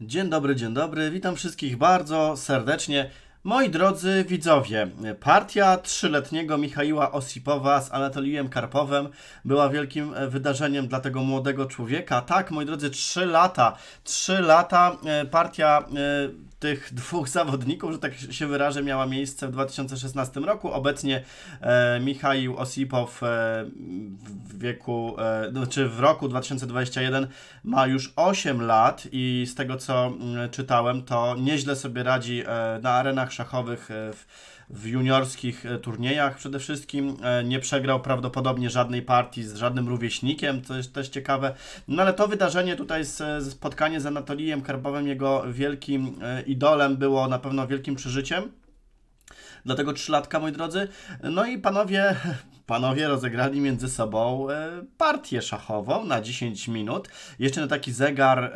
Dzień dobry, dzień dobry. Witam wszystkich bardzo serdecznie. Moi drodzy widzowie, partia trzyletniego Michaiła Osipowa z Anatolijem Karpowem była wielkim wydarzeniem dla tego młodego człowieka. Tak, moi drodzy, trzy lata, trzy lata e, partia e, tych dwóch zawodników, że tak się wyrażę, miała miejsce w 2016 roku. Obecnie e, Michał Osipow e, w wieku, e, no, czy w roku 2021 ma już 8 lat i z tego co mm, czytałem, to nieźle sobie radzi e, na arenach szachowych e, w w juniorskich e, turniejach przede wszystkim. E, nie przegrał prawdopodobnie żadnej partii z żadnym rówieśnikiem, co jest też ciekawe. No ale to wydarzenie tutaj, ze spotkanie z Anatolijem Karbowem, jego wielkim e, idolem, było na pewno wielkim przeżyciem dlatego trzylatka, moi drodzy. No i panowie, panowie rozegrali między sobą e, partię szachową na 10 minut. Jeszcze na taki zegar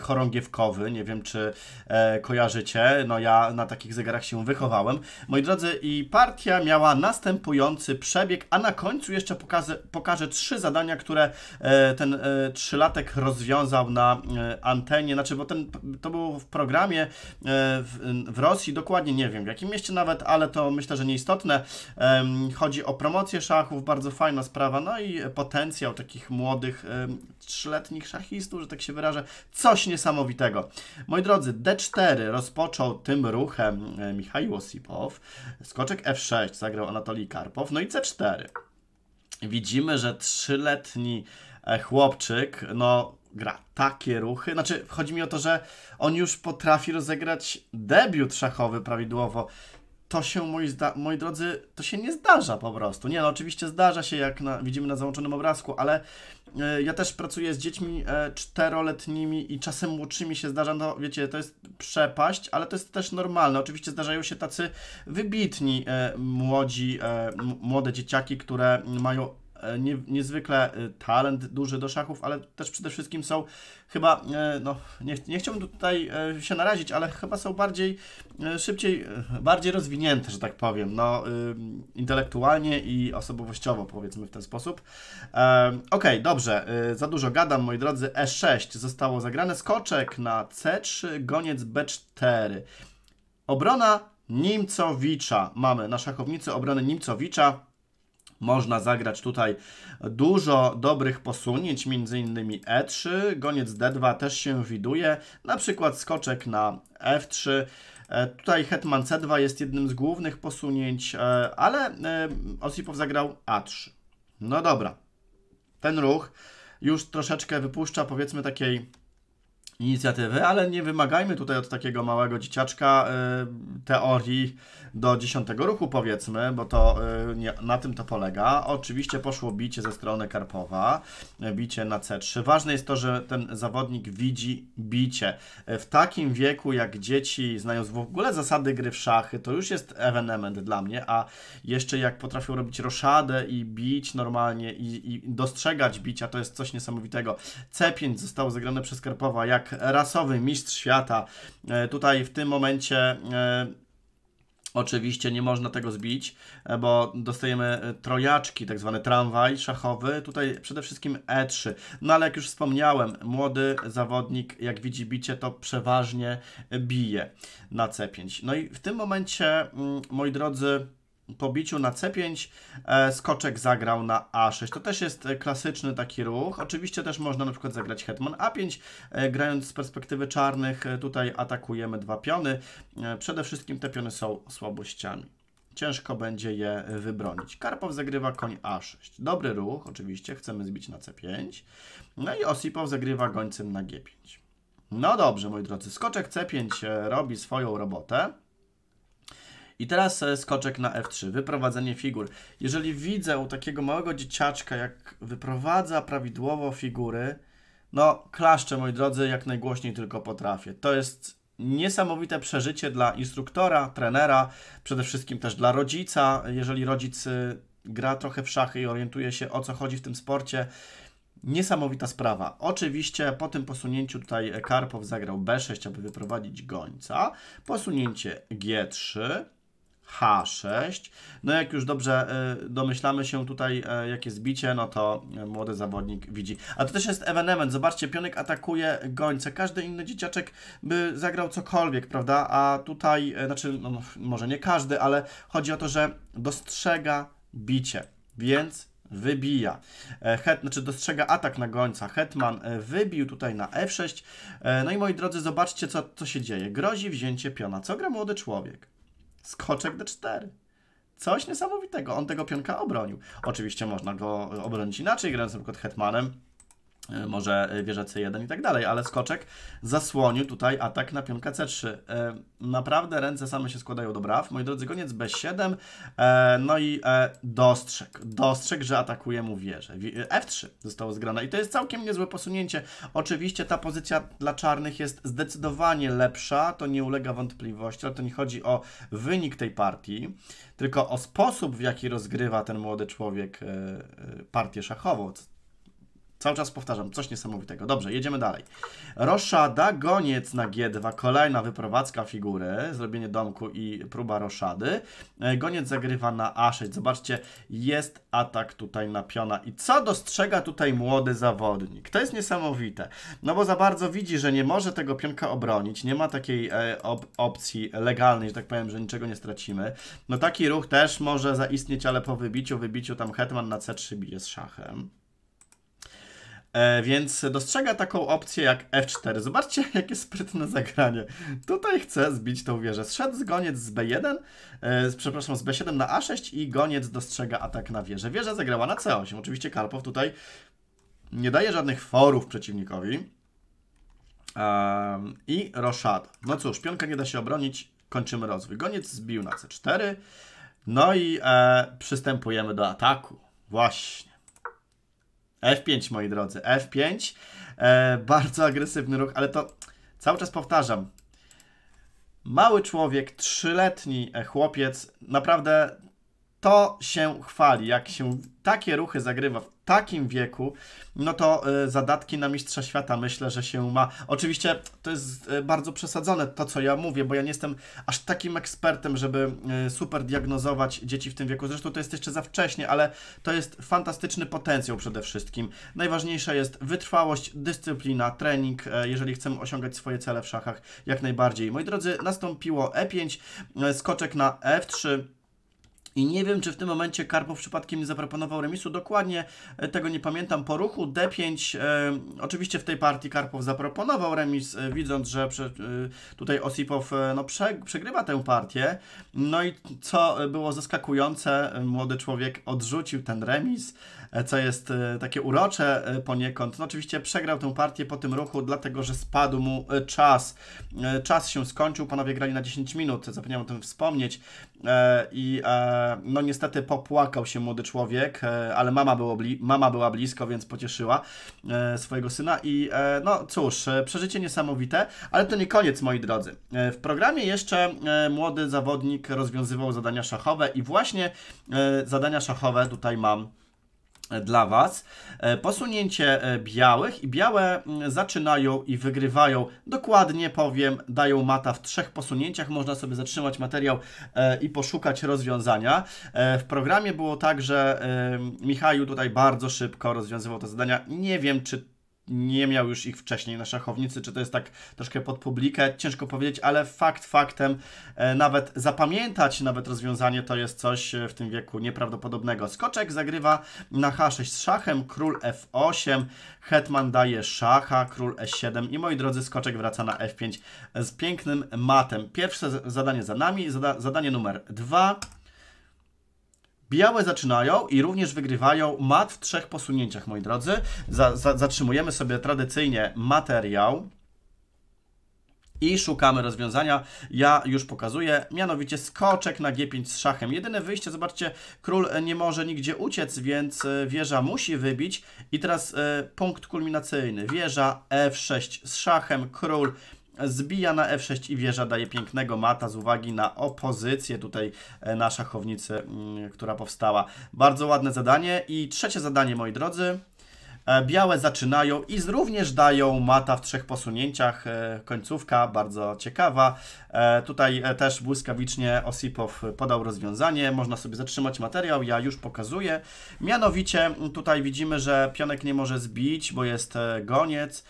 chorągiewkowy, nie wiem czy e, kojarzycie, no ja na takich zegarach się wychowałem. Moi drodzy, i partia miała następujący przebieg, a na końcu jeszcze pokażę, pokażę trzy zadania, które e, ten trzylatek rozwiązał na antenie, znaczy bo ten, to było w programie w, w Rosji, dokładnie nie wiem w jakim mieście nawet, ale to myślę, że nieistotne. Chodzi o promocję Promocje szachów, bardzo fajna sprawa, no i potencjał takich młodych, trzyletnich szachistów, że tak się wyrażę, coś niesamowitego. Moi drodzy, D4 rozpoczął tym ruchem e, Michał Osipow, skoczek F6 zagrał Anatolij Karpow, no i C4. Widzimy, że trzyletni e, chłopczyk, no gra takie ruchy. Znaczy, chodzi mi o to, że on już potrafi rozegrać debiut szachowy prawidłowo to się, moi, moi drodzy, to się nie zdarza po prostu. Nie, no oczywiście zdarza się, jak na, widzimy na załączonym obrazku, ale y, ja też pracuję z dziećmi y, czteroletnimi i czasem młodszymi się zdarza, no wiecie, to jest przepaść, ale to jest też normalne. Oczywiście zdarzają się tacy wybitni y, młodzi, młode dzieciaki, które mają E, nie, niezwykle e, talent duży do szachów, ale też przede wszystkim są chyba, e, no nie, nie chciałbym tutaj się narazić, ale chyba są bardziej, szybciej, bardziej rozwinięte, że tak powiem, no intelektualnie i osobowościowo powiedzmy w ten sposób. Okej, okay, dobrze, za dużo gadam, moi drodzy, E6 zostało zagrane, skoczek na C3, goniec B4. Obrona Nimcowicza mamy na szachownicy obronę Nimcowicza. Można zagrać tutaj dużo dobrych posunięć, m.in. E3, goniec D2 też się widuje, na przykład skoczek na F3. E, tutaj hetman C2 jest jednym z głównych posunięć, e, ale e, Osipow zagrał A3. No dobra, ten ruch już troszeczkę wypuszcza powiedzmy takiej inicjatywy, ale nie wymagajmy tutaj od takiego małego dzieciaczka y, teorii do dziesiątego ruchu powiedzmy, bo to y, nie, na tym to polega. Oczywiście poszło bicie ze strony Karpowa, y, bicie na C3. Ważne jest to, że ten zawodnik widzi bicie. Y, w takim wieku, jak dzieci znają w ogóle zasady gry w szachy, to już jest ewenement dla mnie, a jeszcze jak potrafią robić roszadę i bić normalnie i, i dostrzegać bicia, to jest coś niesamowitego. C5 zostało zagrane przez Karpowa jak tak, rasowy mistrz świata. E, tutaj w tym momencie e, Oczywiście nie można tego zbić, e, bo dostajemy trojaczki, tak zwany tramwaj szachowy, tutaj przede wszystkim E3. No ale jak już wspomniałem, młody zawodnik, jak widzi bicie, to przeważnie bije na C5. No i w tym momencie, mm, moi drodzy, po biciu na C5 e, skoczek zagrał na A6. To też jest e, klasyczny taki ruch. Oczywiście też można na przykład zagrać hetman A5. E, grając z perspektywy czarnych e, tutaj atakujemy dwa piony. E, przede wszystkim te piony są słabościami. Ciężko będzie je wybronić. Karpow zagrywa koń A6. Dobry ruch, oczywiście, chcemy zbić na C5. No i Osipow zagrywa gońcem na G5. No dobrze, moi drodzy, skoczek C5 robi swoją robotę. I teraz skoczek na F3, wyprowadzenie figur. Jeżeli widzę u takiego małego dzieciaczka, jak wyprowadza prawidłowo figury, no klaszczę, moi drodzy, jak najgłośniej tylko potrafię. To jest niesamowite przeżycie dla instruktora, trenera, przede wszystkim też dla rodzica, jeżeli rodzic y, gra trochę w szachy i orientuje się o co chodzi w tym sporcie. Niesamowita sprawa. Oczywiście po tym posunięciu tutaj Karpow zagrał B6, aby wyprowadzić gońca. Posunięcie G3, H6. No jak już dobrze e, domyślamy się tutaj, e, jakie zbicie, no to e, młody zawodnik widzi. A to też jest ewenement. Zobaczcie, pionek atakuje gońca. Każdy inny dzieciaczek by zagrał cokolwiek, prawda? A tutaj, znaczy, no, no, może nie każdy, ale chodzi o to, że dostrzega bicie, więc wybija. Het, znaczy dostrzega atak na gońca. Hetman wybił tutaj na F6. No i moi drodzy, zobaczcie, co, co się dzieje. Grozi wzięcie piona. Co gra młody człowiek? Skoczek D4. Coś niesamowitego. On tego pionka obronił. Oczywiście można go obronić inaczej, grając na przykład hetmanem Y, może wieża C1 i tak dalej, ale skoczek zasłonił tutaj atak na pionka C3. Y, naprawdę ręce same się składają do braw. Moi drodzy, goniec B7, y, no i e, dostrzeg, dostrzeg, że atakuje mu wieżę. F3 zostało zgrane i to jest całkiem niezłe posunięcie. Oczywiście ta pozycja dla czarnych jest zdecydowanie lepsza, to nie ulega wątpliwości, ale to nie chodzi o wynik tej partii, tylko o sposób, w jaki rozgrywa ten młody człowiek partię szachową, Cały czas powtarzam, coś niesamowitego. Dobrze, jedziemy dalej. Roszada, goniec na G2, kolejna wyprowadzka figury, zrobienie domku i próba roszady. E, goniec zagrywa na A6. Zobaczcie, jest atak tutaj na piona. I co dostrzega tutaj młody zawodnik? To jest niesamowite, no bo za bardzo widzi, że nie może tego pionka obronić, nie ma takiej e, op opcji legalnej, że tak powiem, że niczego nie stracimy. No taki ruch też może zaistnieć, ale po wybiciu, wybiciu tam hetman na C3 bije z szachem. E, więc dostrzega taką opcję jak F4. Zobaczcie, jakie sprytne zagranie. Tutaj chce zbić tą wieżę. Zszedł goniec z B1, e, przepraszam, z B7 na A6 i goniec dostrzega atak na wieżę. Wieża zagrała na C8. Oczywiście Karpow tutaj nie daje żadnych forów przeciwnikowi. Um, I roszada. No cóż, pionka nie da się obronić, kończymy rozwój. Goniec zbił na C4, no i e, przystępujemy do ataku. Właśnie. F5, moi drodzy, F5. E, bardzo agresywny ruch, ale to cały czas powtarzam. Mały człowiek, trzyletni e, chłopiec, naprawdę to się chwali. Jak się takie ruchy zagrywa w takim wieku, no to y, zadatki na Mistrza Świata myślę, że się ma. Oczywiście to jest y, bardzo przesadzone to, co ja mówię, bo ja nie jestem aż takim ekspertem, żeby y, super diagnozować dzieci w tym wieku. Zresztą to jest jeszcze za wcześnie, ale to jest fantastyczny potencjał przede wszystkim. Najważniejsza jest wytrwałość, dyscyplina, trening, e, jeżeli chcemy osiągać swoje cele w szachach jak najbardziej. Moi drodzy, nastąpiło E5, e, skoczek na F3, i nie wiem, czy w tym momencie Karpow przypadkiem nie zaproponował remisu. Dokładnie e, tego nie pamiętam. Po ruchu D5, e, oczywiście w tej partii Karpow zaproponował remis, e, widząc, że prze, e, tutaj Osipow e, no, prze, przegrywa tę partię. No i co było zaskakujące, e, młody człowiek odrzucił ten remis, co jest takie urocze poniekąd. No oczywiście przegrał tę partię po tym ruchu, dlatego że spadł mu czas. Czas się skończył, panowie grali na 10 minut, zapomniałem o tym wspomnieć. I no niestety popłakał się młody człowiek, e, ale mama, było bli mama była blisko, więc pocieszyła e, swojego syna i e, no cóż, przeżycie niesamowite, ale to nie koniec moi drodzy. W programie jeszcze młody zawodnik rozwiązywał zadania szachowe i właśnie zadania szachowe tutaj mam dla Was. E, posunięcie e, białych i białe mm, zaczynają i wygrywają. Dokładnie powiem, dają mata w trzech posunięciach. Można sobie zatrzymać materiał e, i poszukać rozwiązania. W programie było tak, że Michał tutaj bardzo szybko rozwiązywał te zadania. Nie wiem, czy nie miał już ich wcześniej na szachownicy, czy to jest tak troszkę pod publikę, ciężko powiedzieć, ale fakt faktem e, nawet zapamiętać nawet rozwiązanie to jest coś e, w tym wieku nieprawdopodobnego. Skoczek zagrywa na H6 z szachem, król F8, hetman daje szacha, król E7 i moi drodzy, skoczek wraca na F5 z pięknym matem. Pierwsze zadanie za nami, zada zadanie numer 2. Białe zaczynają i również wygrywają mat w trzech posunięciach, moi drodzy. Za, za, zatrzymujemy sobie tradycyjnie materiał i szukamy rozwiązania. Ja już pokazuję, mianowicie skoczek na G5 z szachem. Jedyne wyjście, zobaczcie, król nie może nigdzie uciec, więc e, wieża musi wybić. I teraz e, punkt kulminacyjny. Wieża F6 z szachem, król Zbija na F6 i wieża daje pięknego mata z uwagi na opozycję tutaj e, na szachownicy, mm, która powstała. Bardzo ładne zadanie i trzecie zadanie, moi drodzy. E, białe zaczynają i również dają mata w trzech posunięciach. E, końcówka bardzo ciekawa. E, tutaj też błyskawicznie Osipow podał rozwiązanie. Można sobie zatrzymać materiał, ja już pokazuję. Mianowicie tutaj widzimy, że pionek nie może zbić, bo jest goniec.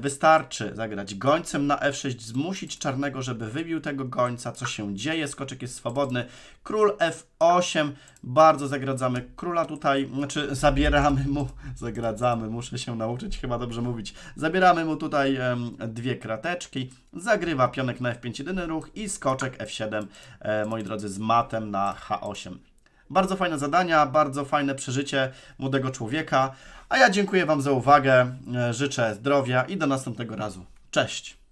Wystarczy zagrać gońcem na f6, zmusić czarnego, żeby wybił tego gońca. Co się dzieje? Skoczek jest swobodny. Król f8 bardzo zagradzamy króla tutaj, znaczy zabieramy mu, zagradzamy, muszę się nauczyć chyba dobrze mówić. Zabieramy mu tutaj um, dwie krateczki, zagrywa pionek na F5 jedyny ruch i skoczek F7, e, moi drodzy, z matem na H8. Bardzo fajne zadania, bardzo fajne przeżycie młodego człowieka. A ja dziękuję Wam za uwagę, e, życzę zdrowia i do następnego razu. Cześć!